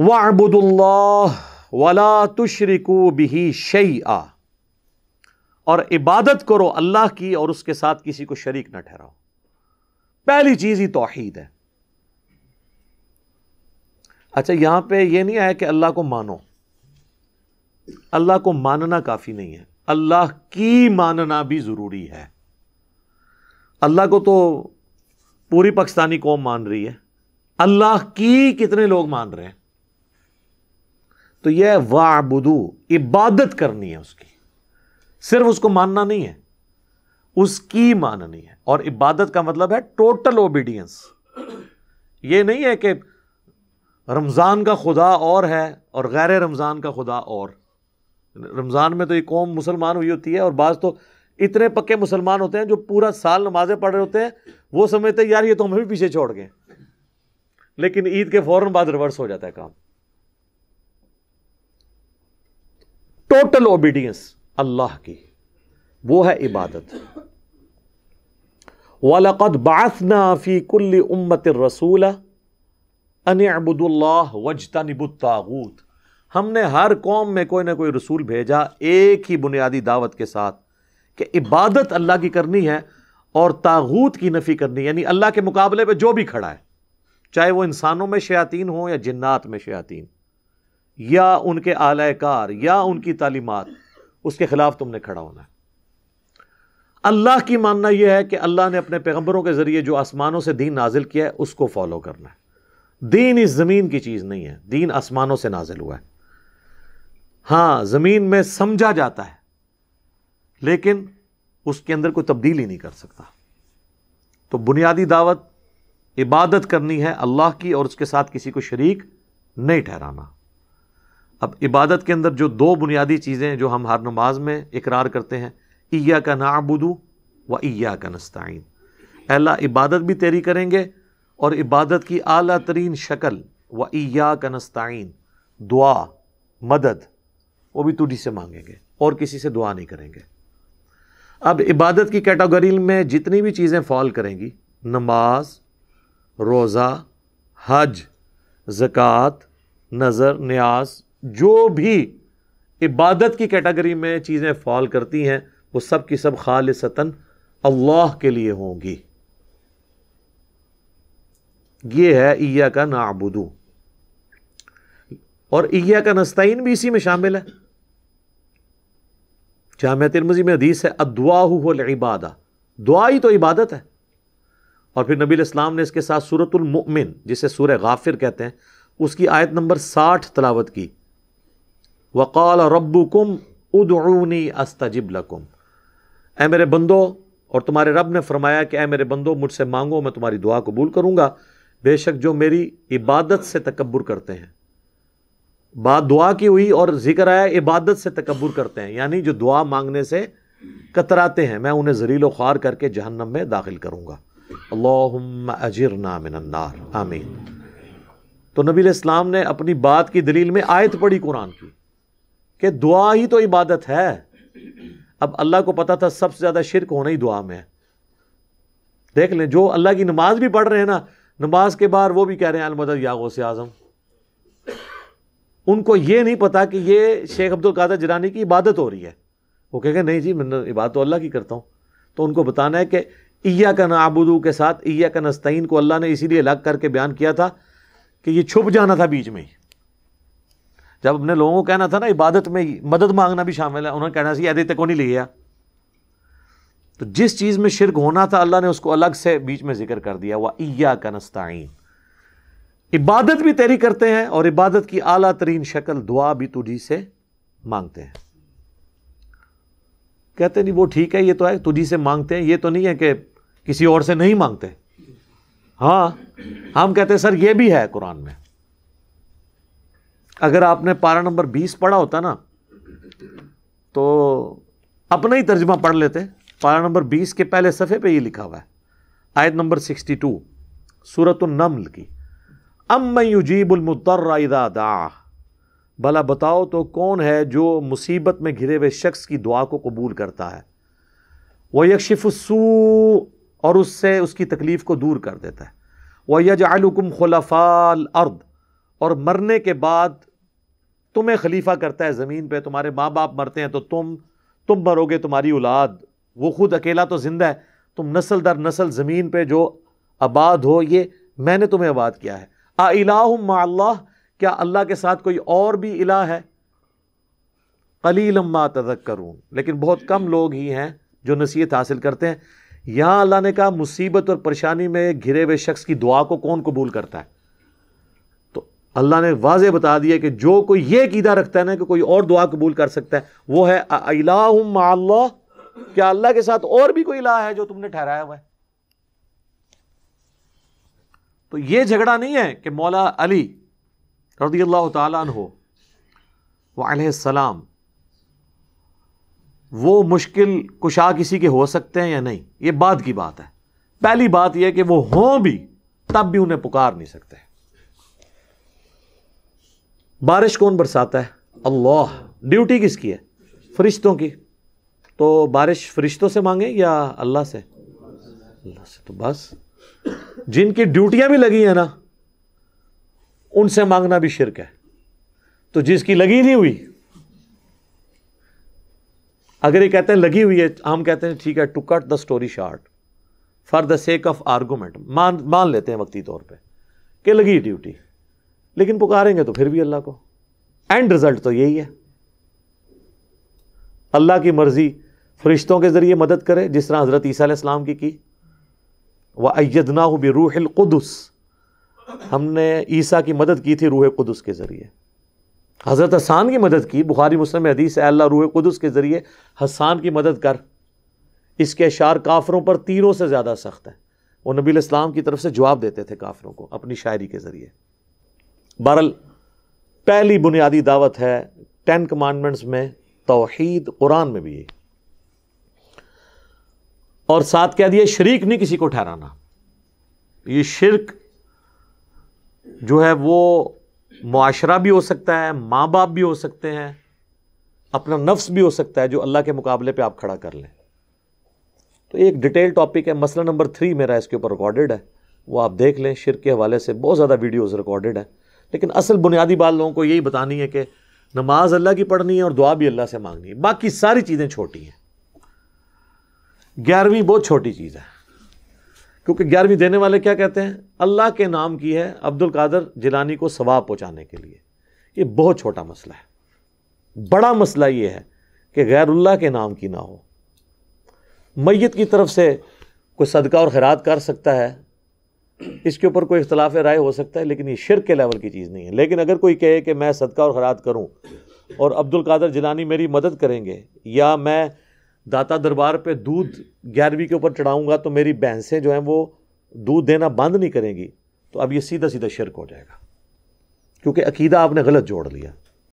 वबुदुल्ला वला तुशरिकू बिही शई आ और इबादत करो अल्लाह की और उसके साथ किसी को शरीक ना ठहराओ पहली चीज़ ही तोहहीद है अच्छा यहां पे ये नहीं आया कि अल्लाह को मानो अल्लाह को मानना काफ़ी नहीं है अल्लाह की मानना भी ज़रूरी है अल्लाह को तो पूरी पाकिस्तानी कौम मान रही है अल्लाह की कितने लोग मान रहे हैं तो यह वाबुदू इबादत करनी है उसकी सिर्फ उसको मानना नहीं है उसकी माननी है और इबादत का मतलब है टोटल ओबीडियंस ये नहीं है कि रमज़ान का खुदा और है और गैर रमज़ान का खुदा और रमज़ान में तो ये कौम मुसलमान हुई होती है और बाज़ तो इतने पक्के मुसलमान होते हैं जो पूरा साल नमाजें पढ़ रहे होते हैं वो समझते हैं यार ये तो हमें भी पीछे छोड़ गए लेकिन ईद के फ़ौर बाद रिवर्स हो जाता है काम टोटल ओबीडियंस अल्लाह की वो है इबादत वलकद बासना फ़ी कुल्ल उम्मत रसूल अनबुदुल्लाह वजता निबुतागूत हमने हर कौम में कोई ना कोई रसूल भेजा एक ही बुनियादी दावत के साथ कि इबादत अल्लाह की करनी है और तागूत की नफ़ी करनी यानी अल्लाह के मुकाबले पर जो भी खड़ा है चाहे वह इंसानों में शयातीन हो या जन्नात में शयातीन या उनके आलाकार या उनकी तालीमत उसके ख़िलाफ़ तुमने खड़ा होना है अल्लाह की मानना यह है कि अल्लाह ने अपने पैगम्बरों के ज़रिए जो आसमानों से दीन नाजिल किया है उसको फॉलो करना है दीन इस ज़मीन की चीज़ नहीं है दीन आसमानों से नाजिल हुआ है हाँ ज़मीन में समझा जाता है लेकिन उसके अंदर कोई तब्दील ही नहीं कर सकता तो बुनियादी दावत इबादत करनी है अल्लाह की और उसके साथ किसी को शरीक नहीं ठहराना अब इबादत के अंदर जो दो बुनियादी चीज़ें जो हम हर नमाज में इकरार करते हैं इया का नाबुदू व इया का नस्ताइन अल्लाह इबादत भी तेरी करेंगे और इबादत की अला तरीन शक्ल व ईया का नस्ताइन दुआ मदद वो भी तुझी से मांगेंगे और किसी से दुआ नहीं करेंगे अब इबादत की कैटेगरी में जितनी भी चीज़ें फॉल करेंगी नमाज रोज़ा हज ज़क़़त नज़र न्याज जो भी इबादत की कैटेगरी में चीज़ें फॉल करती हैं वो सब की सब खालसतन अल्लाह के लिए होंगी ये है ईया का नाबुदू और ईया का नस्तीन भी इसी में शामिल है जाम तिरमजी में हदीस है अदुआ इबादा दुआ ही तो इबादत है और फिर नबी इस्लाम ने इसके साथ सूरतुलमिन जिसे सूर गाफिर कहते हैं उसकी आयत नंबर साठ तलावत की वक़ाल रब्बू कुम उदनी अस्तजिब कुम ए मेरे बंदो और तुम्हारे रब ने फरमाया कि ए मेरे बंदो मुझसे मांगो मैं तुम्हारी दुआ कबूल करूँगा बेशक जो मेरी इबादत से तकबर करते हैं बात दुआ की हुई और जिक्र आया इबादत से तकबर करते हैं यानी जो दुआ मांगने से कतराते हैं मैं उन्हें जरील ख्वार करके जहन्नम में दाखिल करूँगा अजर नामिनार आमीन तो नबी इस्लाम ने अपनी बात की दलील में आयत पढ़ी कुरान की कि दुआ ही तो इबादत है अब अल्लाह को पता था सबसे ज़्यादा शिरक होना ही दुआ में है देख लें जो अल्लाह की नमाज भी पढ़ रहे हैं ना नमाज के बाद वो भी कह रहे हैं अलमदद यागो से आज़म उनको ये नहीं पता कि ये शेख अब्दुल कादर जरानी की इबादत हो रही है वो कहेगा नहीं जी मैं इबादत तो अल्लाह की करता हूँ तो उनको बताना है कि इया का नाबुदू के साथ इया का नस्तीन को अल्लाह ने इसीलिए अलग करके बयान किया था कि ये छुप जाना था बीच में ही जब अपने लोगों को कहना था ना इबादत में मदद मांगना भी शामिल है उन्होंने कहना सी अरे को नहीं ले गया तो जिस चीज़ में शिरक होना था अल्लाह ने उसको अलग से बीच में जिक्र कर दिया वह इया का नस्ताइन इबादत भी तेरी करते हैं और इबादत की अला तरीन शक्ल दुआ भी तुझी से मांगते हैं कहते नहीं वो ठीक है ये तो है तुझी से मांगते हैं ये तो नहीं है कि किसी और से नहीं मांगते हाँ हम कहते सर ये भी है कुरान में अगर आपने पारा नंबर बीस पढ़ा होता ना तो अपना ही तर्जमा पढ़ लेते पारा नंबर बीस के पहले सफ़े पे ये लिखा हुआ है आयत नंबर सिक्सटी टू सूरत नमल की अम मैं भला बताओ तो कौन है जो मुसीबत में घिरे हुए शख्स की दुआ को कबूल करता है वह यकशिफसू और उससे उसकी तकलीफ़ को दूर कर देता है वह यजालकुम खलफ़ाल अर्द और मरने के बाद तुम्हें खलीफा करता है ज़मीन पर तुम्हारे माँ बाप मरते हैं तो तुम तुम मरोगे तुम्हारी औलाद वो खुद अकेला तो ज़िंदा है तुम नसल दर नस्ल ज़मीन पे जो आबाद हो ये मैंने तुम्हें आबाद किया है आला क्या अल्लाह के साथ कोई और भी इला है कलीलम्मा तदक करूँ लेकिन बहुत कम लोग ही हैं जो नसीहत हासिल करते हैं यहाँ अल्लाह ने कहा मुसीबत और परेशानी में घिरे हुए शख्स की दुआ को कौन कबूल करता है अल्लाह ने वाजे बता दिया कि जो कोई ये कीदा रखता है ना कि कोई और दुआ कबूल कर सकता है वो है अला क्या अल्लाह के साथ और भी कोई इलाह है जो तुमने ठहराया हुआ है तो ये झगड़ा नहीं है कि मौला अली रदी अल्लाह तहो सलाम वो मुश्किल कुशा किसी के हो सकते हैं या नहीं ये बाद की बात है पहली बात यह कि वो हों भी तब भी उन्हें पुकार नहीं सकते बारिश कौन बरसाता है अल्लाह ड्यूटी किसकी है फरिश्तों की तो बारिश फरिश्तों से मांगे या अल्लाह से अल्लाह से तो बस जिनकी ड्यूटियां भी लगी हैं ना उनसे मांगना भी शिरक है तो जिसकी लगी नहीं हुई अगर ये कहते हैं लगी हुई है हम कहते हैं ठीक है to cut the story short for the sake of argument मान मान लेते हैं वक्ती तौर पे कि लगी ड्यूटी लेकिन पुकारेंगे तो फिर भी अल्लाह को एंड रिजल्ट तो यही है अल्लाह की मर्ज़ी फरिश्तों के ज़रिए मदद करे जिस तरह हज़रत ईसा इस्लाम की की वह अयदना बे रूहलकुदस हमने ईसा की मदद की थी रूह कुदस के ज़रिए हज़रत हसान की मदद की बुखारी मुस्लिम हदीस अल्लाह रूह कुदस के ज़रिए हसान की मदद कर इसके शार काफरों पर तीनों से ज़्यादा सख्त है वो नबी इस्लाम की तरफ से जवाब देते थे काफरों को अपनी शायरी के ज़रिए बहरल पहली बुनियादी दावत है टेन कमांडमेंट्स में तोहीद कुरान में भी है और साथ कह दिया शरीक नहीं किसी को ठहराना ये शिरक जो है वो मुआशरा भी हो सकता है माँ बाप भी हो सकते हैं अपना नफ्स भी हो सकता है जो अल्लाह के मुकाबले पे आप खड़ा कर लें तो एक डिटेल टॉपिक है मसला नंबर थ्री मेरा इसके ऊपर रिकॉर्डेड है वो आप देख लें शिर के हवाले से बहुत ज़्यादा वीडियोस रिकॉर्डेड है लेकिन असल बुनियादी बात लोगों को यही बतानी है कि नमाज अल्लाह की पढ़नी है और दुआ भी अल्लाह से मांगनी है बाकी सारी चीज़ें छोटी हैं ग्यारहवीं बहुत छोटी चीज़ है क्योंकि ग्यारहवीं देने वाले क्या कहते हैं अल्लाह के नाम की है अब्दुल कादर जिलानी को सवाब पहुँचाने के लिए ये बहुत छोटा मसला है बड़ा मसला ये है कि गैरुल्ला के नाम की ना हो मैत की तरफ से कोई सदका और खैरात कर सकता है इसके ऊपर कोई इख्तलाफ राय हो सकता है लेकिन ये शिर के लेवल की चीज़ नहीं है लेकिन अगर कोई कहे कि मैं सदका और खरात करूँ और अब्दुल कादर जिलानी मेरी मदद करेंगे या मैं दाता दरबार पे दूध ग्यारहवीं के ऊपर चढ़ाऊँगा तो मेरी भैंसें जो हैं वो दूध देना बंद नहीं करेंगी तो अब ये सीधा सीधा शिरक हो जाएगा क्योंकि अकीदा आपने गलत जोड़ लिया